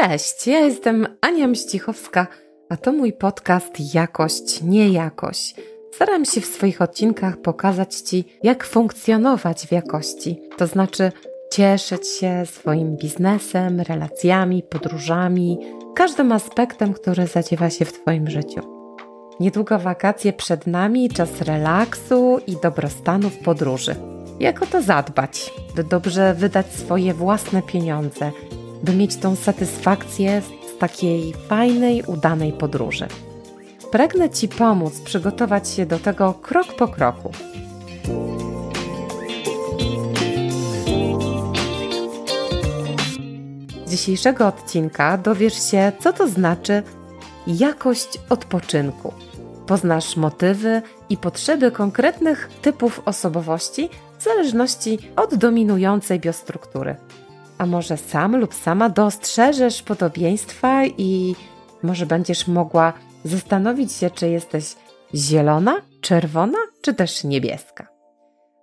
Cześć, ja jestem Ania Mścichowska, a to mój podcast Jakość, Niejakość. Staram się w swoich odcinkach pokazać Ci, jak funkcjonować w jakości, to znaczy cieszyć się swoim biznesem, relacjami, podróżami, każdym aspektem, który zadziewa się w Twoim życiu. Niedługo wakacje przed nami, czas relaksu i dobrostanu w podróży. Jak o to zadbać, by dobrze wydać swoje własne pieniądze – by mieć tą satysfakcję z takiej fajnej, udanej podróży. Pragnę Ci pomóc przygotować się do tego krok po kroku. dzisiejszego odcinka dowiesz się, co to znaczy jakość odpoczynku. Poznasz motywy i potrzeby konkretnych typów osobowości w zależności od dominującej biostruktury a może sam lub sama dostrzeżesz podobieństwa i może będziesz mogła zastanowić się, czy jesteś zielona, czerwona, czy też niebieska.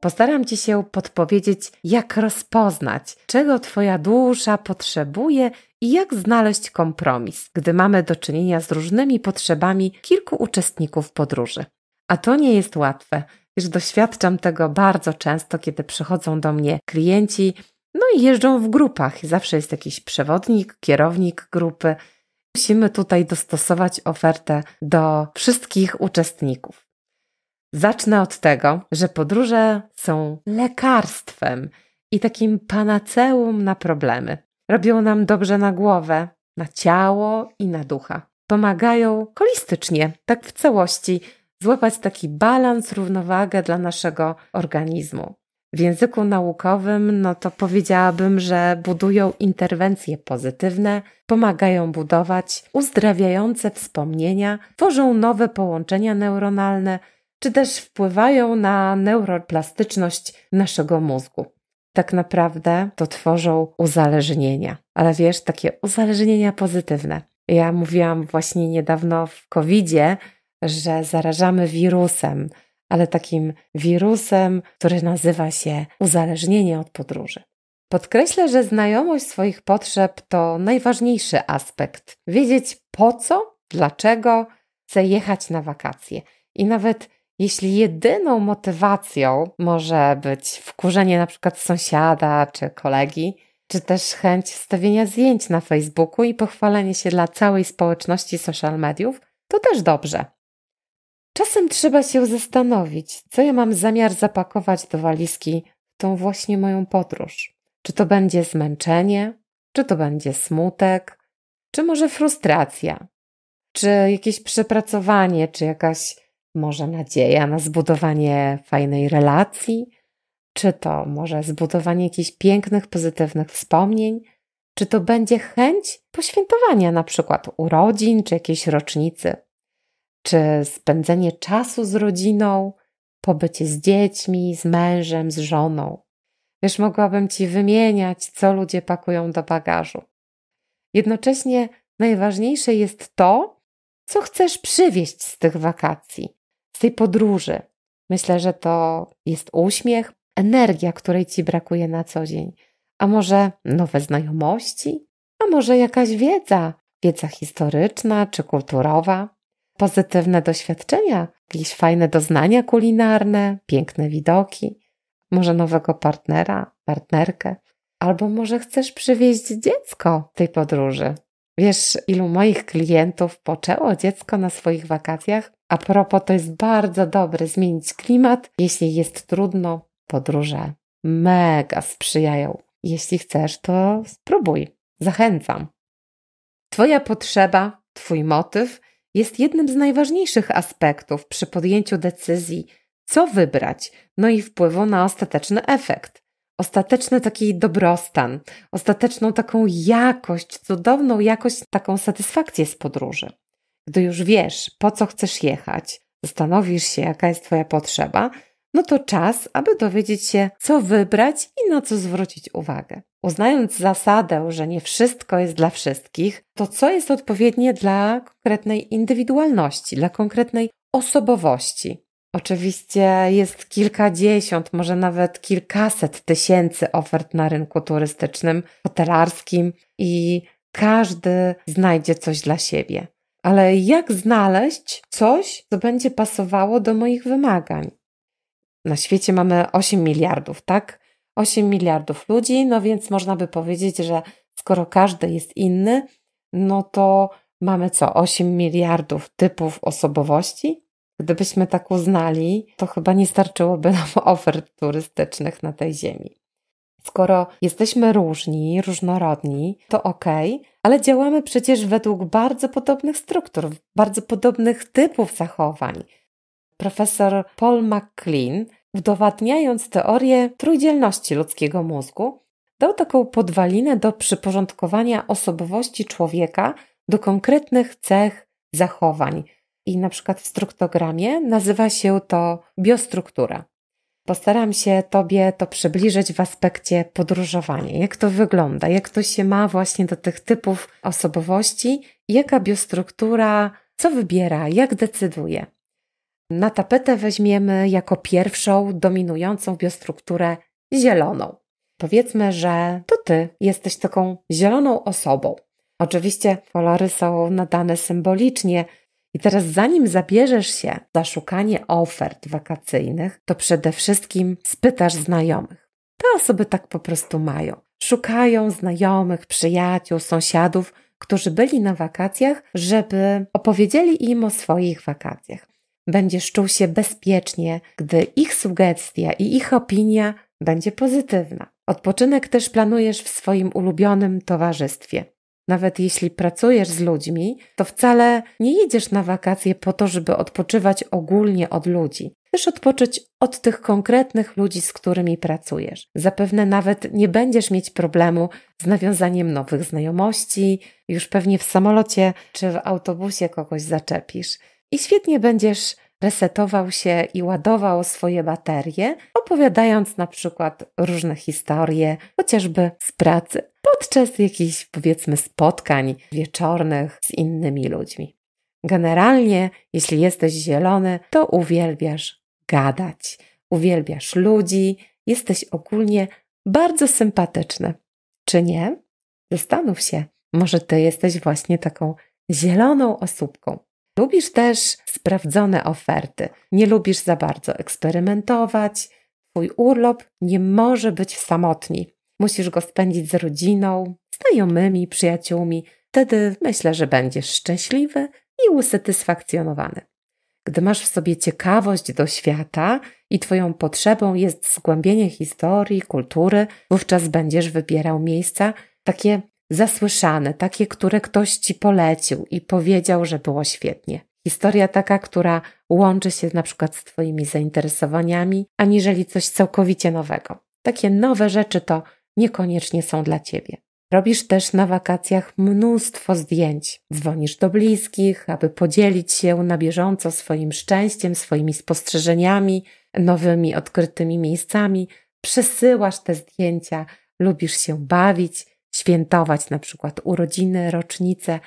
Postaram Ci się podpowiedzieć, jak rozpoznać, czego Twoja dusza potrzebuje i jak znaleźć kompromis, gdy mamy do czynienia z różnymi potrzebami kilku uczestników podróży. A to nie jest łatwe, już doświadczam tego bardzo często, kiedy przychodzą do mnie klienci no i jeżdżą w grupach. Zawsze jest jakiś przewodnik, kierownik grupy. Musimy tutaj dostosować ofertę do wszystkich uczestników. Zacznę od tego, że podróże są lekarstwem i takim panaceum na problemy. Robią nam dobrze na głowę, na ciało i na ducha. Pomagają holistycznie, tak w całości, złapać taki balans, równowagę dla naszego organizmu. W języku naukowym, no to powiedziałabym, że budują interwencje pozytywne, pomagają budować uzdrawiające wspomnienia, tworzą nowe połączenia neuronalne, czy też wpływają na neuroplastyczność naszego mózgu. Tak naprawdę to tworzą uzależnienia, ale wiesz, takie uzależnienia pozytywne. Ja mówiłam właśnie niedawno w covid że zarażamy wirusem, ale takim wirusem, który nazywa się uzależnienie od podróży. Podkreślę, że znajomość swoich potrzeb to najważniejszy aspekt. Wiedzieć po co, dlaczego chcę jechać na wakacje. I nawet jeśli jedyną motywacją może być wkurzenie na przykład sąsiada czy kolegi, czy też chęć wstawienia zdjęć na Facebooku i pochwalenie się dla całej społeczności social mediów, to też dobrze. Czasem trzeba się zastanowić, co ja mam zamiar zapakować do walizki w tą właśnie moją podróż. Czy to będzie zmęczenie, czy to będzie smutek, czy może frustracja, czy jakieś przepracowanie, czy jakaś może nadzieja na zbudowanie fajnej relacji, czy to może zbudowanie jakichś pięknych, pozytywnych wspomnień, czy to będzie chęć poświętowania na przykład urodzin czy jakiejś rocznicy czy spędzenie czasu z rodziną, pobycie z dziećmi, z mężem, z żoną. Wiesz, mogłabym Ci wymieniać, co ludzie pakują do bagażu. Jednocześnie najważniejsze jest to, co chcesz przywieźć z tych wakacji, z tej podróży. Myślę, że to jest uśmiech, energia, której ci brakuje na co dzień, a może nowe znajomości, a może jakaś wiedza, wiedza historyczna czy kulturowa pozytywne doświadczenia, jakieś fajne doznania kulinarne, piękne widoki, może nowego partnera, partnerkę, albo może chcesz przywieźć dziecko tej podróży. Wiesz, ilu moich klientów poczęło dziecko na swoich wakacjach? A propos, to jest bardzo dobre zmienić klimat, jeśli jest trudno. Podróże mega sprzyjają. Jeśli chcesz, to spróbuj. Zachęcam. Twoja potrzeba, Twój motyw jest jednym z najważniejszych aspektów przy podjęciu decyzji, co wybrać, no i wpływu na ostateczny efekt. Ostateczny taki dobrostan, ostateczną taką jakość, cudowną jakość, taką satysfakcję z podróży. Gdy już wiesz, po co chcesz jechać, zastanowisz się, jaka jest Twoja potrzeba, no to czas, aby dowiedzieć się, co wybrać i na co zwrócić uwagę. Uznając zasadę, że nie wszystko jest dla wszystkich, to co jest odpowiednie dla konkretnej indywidualności, dla konkretnej osobowości? Oczywiście jest kilkadziesiąt, może nawet kilkaset tysięcy ofert na rynku turystycznym, hotelarskim i każdy znajdzie coś dla siebie. Ale jak znaleźć coś, co będzie pasowało do moich wymagań? Na świecie mamy 8 miliardów, tak? 8 miliardów ludzi, no więc można by powiedzieć, że skoro każdy jest inny, no to mamy co, 8 miliardów typów osobowości? Gdybyśmy tak uznali, to chyba nie starczyłoby nam ofert turystycznych na tej ziemi. Skoro jesteśmy różni, różnorodni, to ok, ale działamy przecież według bardzo podobnych struktur, bardzo podobnych typów zachowań. Profesor Paul McLean udowadniając teorię trójdzielności ludzkiego mózgu, dał taką podwalinę do przyporządkowania osobowości człowieka do konkretnych cech zachowań. I na przykład w struktogramie nazywa się to biostruktura. Postaram się Tobie to przybliżyć w aspekcie podróżowania, jak to wygląda, jak to się ma właśnie do tych typów osobowości, jaka biostruktura, co wybiera, jak decyduje. Na tapetę weźmiemy jako pierwszą dominującą biostrukturę zieloną. Powiedzmy, że to ty jesteś taką zieloną osobą. Oczywiście kolory są nadane symbolicznie, i teraz, zanim zabierzesz się za szukanie ofert wakacyjnych, to przede wszystkim spytasz znajomych. Te osoby tak po prostu mają. Szukają znajomych, przyjaciół, sąsiadów, którzy byli na wakacjach, żeby opowiedzieli im o swoich wakacjach będziesz czuł się bezpiecznie, gdy ich sugestia i ich opinia będzie pozytywna. Odpoczynek też planujesz w swoim ulubionym towarzystwie. Nawet jeśli pracujesz z ludźmi, to wcale nie jedziesz na wakacje po to, żeby odpoczywać ogólnie od ludzi. Chcesz odpocząć od tych konkretnych ludzi, z którymi pracujesz. Zapewne nawet nie będziesz mieć problemu z nawiązaniem nowych znajomości, już pewnie w samolocie czy w autobusie kogoś zaczepisz i świetnie będziesz resetował się i ładował swoje baterie, opowiadając na przykład różne historie, chociażby z pracy, podczas jakichś powiedzmy spotkań wieczornych z innymi ludźmi. Generalnie, jeśli jesteś zielony, to uwielbiasz gadać, uwielbiasz ludzi, jesteś ogólnie bardzo sympatyczny. Czy nie? Zastanów się, może ty jesteś właśnie taką zieloną osóbką. Lubisz też sprawdzone oferty, nie lubisz za bardzo eksperymentować, twój urlop nie może być samotni. Musisz go spędzić z rodziną, znajomymi, przyjaciółmi. Wtedy myślę, że będziesz szczęśliwy i usatysfakcjonowany. Gdy masz w sobie ciekawość do świata i Twoją potrzebą jest zgłębienie historii, kultury, wówczas będziesz wybierał miejsca takie zasłyszane, takie, które ktoś ci polecił i powiedział, że było świetnie. Historia taka, która łączy się na przykład z Twoimi zainteresowaniami, aniżeli coś całkowicie nowego. Takie nowe rzeczy to niekoniecznie są dla Ciebie. Robisz też na wakacjach mnóstwo zdjęć. Dzwonisz do bliskich, aby podzielić się na bieżąco swoim szczęściem, swoimi spostrzeżeniami, nowymi odkrytymi miejscami. Przesyłasz te zdjęcia, lubisz się bawić, świętować na przykład urodziny, rocznice.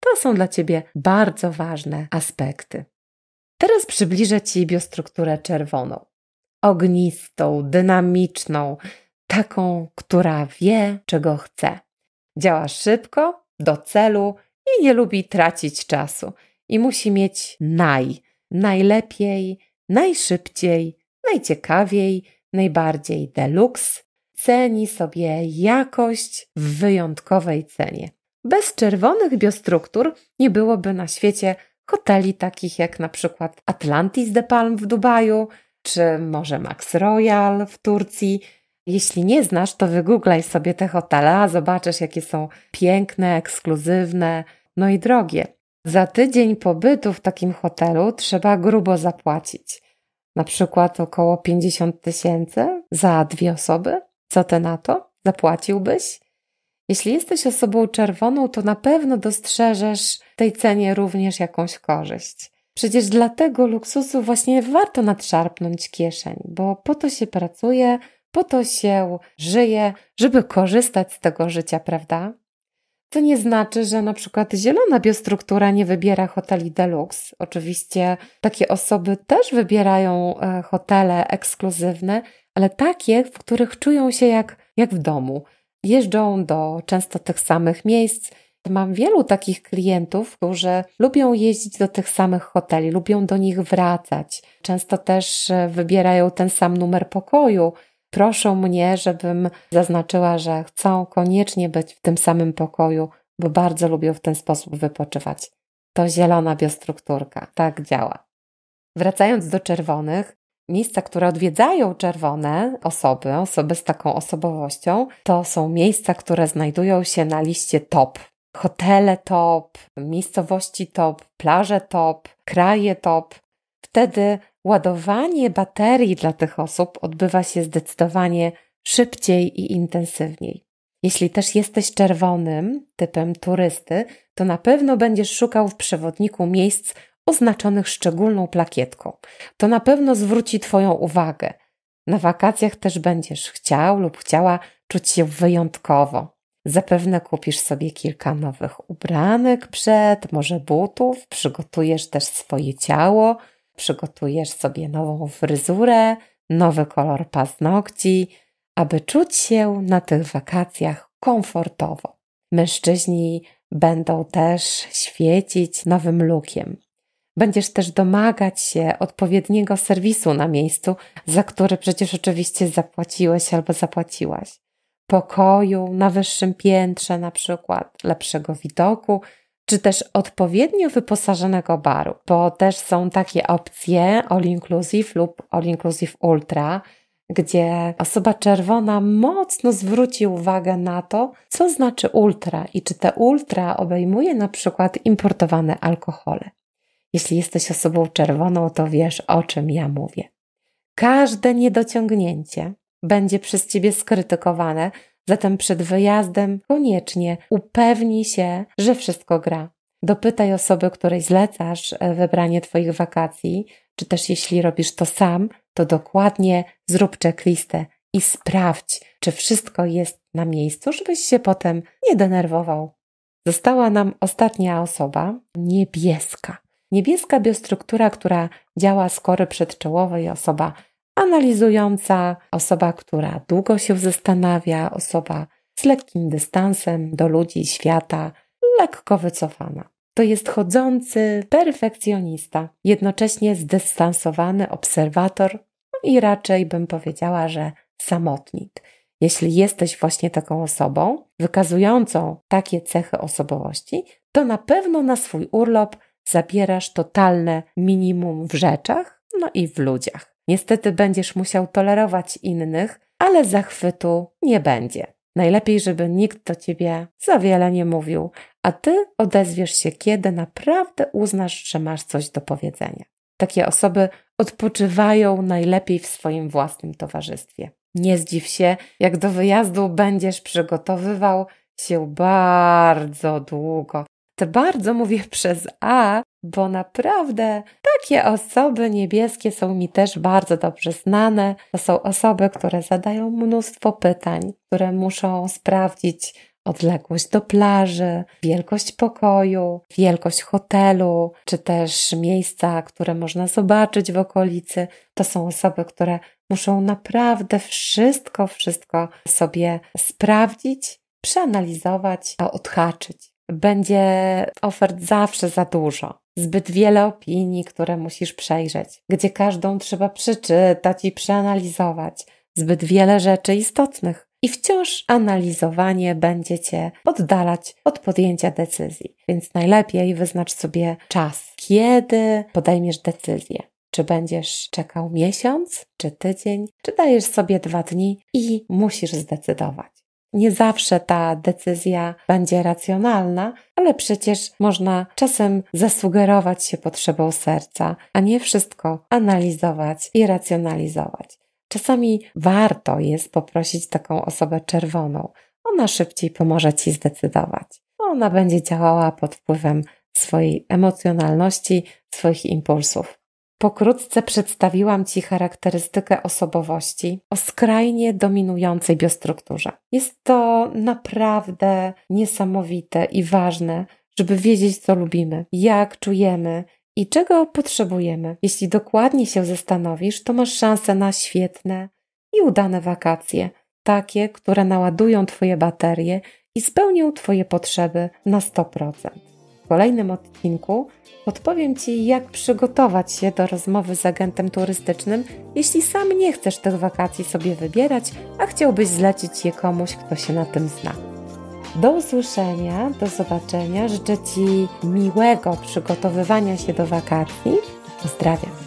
To są dla Ciebie bardzo ważne aspekty. Teraz przybliżę Ci biostrukturę czerwoną. Ognistą, dynamiczną, taką, która wie, czego chce. Działa szybko, do celu i nie lubi tracić czasu. I musi mieć naj, najlepiej, najszybciej, najciekawiej, najbardziej deluxe ceni sobie jakość w wyjątkowej cenie. Bez czerwonych biostruktur nie byłoby na świecie hoteli takich jak na przykład Atlantis de Palm w Dubaju, czy może Max Royal w Turcji. Jeśli nie znasz, to wygooglaj sobie te hotele, a zobaczysz jakie są piękne, ekskluzywne, no i drogie. Za tydzień pobytu w takim hotelu trzeba grubo zapłacić. Na przykład około 50 tysięcy za dwie osoby, co ty na to? Zapłaciłbyś? Jeśli jesteś osobą czerwoną, to na pewno dostrzeżesz w tej cenie również jakąś korzyść. Przecież dlatego luksusu właśnie warto nadszarpnąć kieszeń, bo po to się pracuje, po to się żyje, żeby korzystać z tego życia, prawda? To nie znaczy, że na przykład zielona biostruktura nie wybiera hoteli deluxe. Oczywiście takie osoby też wybierają e, hotele ekskluzywne, ale takie, w których czują się jak, jak w domu. Jeżdżą do często tych samych miejsc. Mam wielu takich klientów, którzy lubią jeździć do tych samych hoteli, lubią do nich wracać. Często też e, wybierają ten sam numer pokoju. Proszą mnie, żebym zaznaczyła, że chcą koniecznie być w tym samym pokoju, bo bardzo lubią w ten sposób wypoczywać. To zielona biostrukturka, tak działa. Wracając do czerwonych, Miejsca, które odwiedzają czerwone osoby, osoby z taką osobowością, to są miejsca, które znajdują się na liście top. Hotele top, miejscowości top, plaże top, kraje top. Wtedy ładowanie baterii dla tych osób odbywa się zdecydowanie szybciej i intensywniej. Jeśli też jesteś czerwonym typem turysty, to na pewno będziesz szukał w przewodniku miejsc oznaczonych szczególną plakietką. To na pewno zwróci Twoją uwagę. Na wakacjach też będziesz chciał lub chciała czuć się wyjątkowo. Zapewne kupisz sobie kilka nowych ubranek przed, może butów, przygotujesz też swoje ciało, przygotujesz sobie nową fryzurę, nowy kolor paznokci, aby czuć się na tych wakacjach komfortowo. Mężczyźni będą też świecić nowym lukiem. Będziesz też domagać się odpowiedniego serwisu na miejscu, za który przecież oczywiście zapłaciłeś albo zapłaciłaś. Pokoju na wyższym piętrze, na przykład, lepszego widoku, czy też odpowiednio wyposażonego baru, bo też są takie opcje all inclusive lub all inclusive ultra, gdzie osoba czerwona mocno zwróci uwagę na to, co znaczy ultra i czy te ultra obejmuje na przykład importowane alkohole. Jeśli jesteś osobą czerwoną, to wiesz, o czym ja mówię. Każde niedociągnięcie będzie przez ciebie skrytykowane, zatem przed wyjazdem koniecznie upewnij się, że wszystko gra. Dopytaj osoby, której zlecasz e, wybranie Twoich wakacji, czy też jeśli robisz to sam, to dokładnie zrób checklistę i sprawdź, czy wszystko jest na miejscu, żebyś się potem nie denerwował. Została nam ostatnia osoba, niebieska. Niebieska biostruktura, która działa z kory przedczołowej, osoba analizująca, osoba, która długo się zastanawia, osoba z lekkim dystansem do ludzi, świata, lekko wycofana. To jest chodzący perfekcjonista, jednocześnie zdystansowany obserwator i raczej bym powiedziała, że samotnik. Jeśli jesteś właśnie taką osobą, wykazującą takie cechy osobowości, to na pewno na swój urlop zabierasz totalne minimum w rzeczach, no i w ludziach. Niestety będziesz musiał tolerować innych, ale zachwytu nie będzie. Najlepiej, żeby nikt do ciebie za wiele nie mówił, a ty odezwiesz się, kiedy naprawdę uznasz, że masz coś do powiedzenia. Takie osoby odpoczywają najlepiej w swoim własnym towarzystwie. Nie zdziw się, jak do wyjazdu będziesz przygotowywał się bardzo długo, to bardzo mówię przez A, bo naprawdę takie osoby niebieskie są mi też bardzo dobrze znane. To są osoby, które zadają mnóstwo pytań, które muszą sprawdzić odległość do plaży, wielkość pokoju, wielkość hotelu, czy też miejsca, które można zobaczyć w okolicy. To są osoby, które muszą naprawdę wszystko, wszystko sobie sprawdzić, przeanalizować, odhaczyć będzie ofert zawsze za dużo. Zbyt wiele opinii, które musisz przejrzeć, gdzie każdą trzeba przeczytać i przeanalizować. Zbyt wiele rzeczy istotnych. I wciąż analizowanie będzie Cię oddalać od podjęcia decyzji. Więc najlepiej wyznacz sobie czas, kiedy podejmiesz decyzję. Czy będziesz czekał miesiąc, czy tydzień, czy dajesz sobie dwa dni i musisz zdecydować. Nie zawsze ta decyzja będzie racjonalna, ale przecież można czasem zasugerować się potrzebą serca, a nie wszystko analizować i racjonalizować. Czasami warto jest poprosić taką osobę czerwoną. Ona szybciej pomoże ci zdecydować. Ona będzie działała pod wpływem swojej emocjonalności, swoich impulsów. Pokrótce przedstawiłam Ci charakterystykę osobowości o skrajnie dominującej biostrukturze. Jest to naprawdę niesamowite i ważne, żeby wiedzieć, co lubimy, jak czujemy i czego potrzebujemy. Jeśli dokładnie się zastanowisz, to masz szansę na świetne i udane wakacje, takie, które naładują Twoje baterie i spełnią Twoje potrzeby na 100% kolejnym odcinku podpowiem Ci, jak przygotować się do rozmowy z agentem turystycznym, jeśli sam nie chcesz tych wakacji sobie wybierać, a chciałbyś zlecić je komuś, kto się na tym zna. Do usłyszenia, do zobaczenia. Życzę Ci miłego przygotowywania się do wakacji. Pozdrawiam.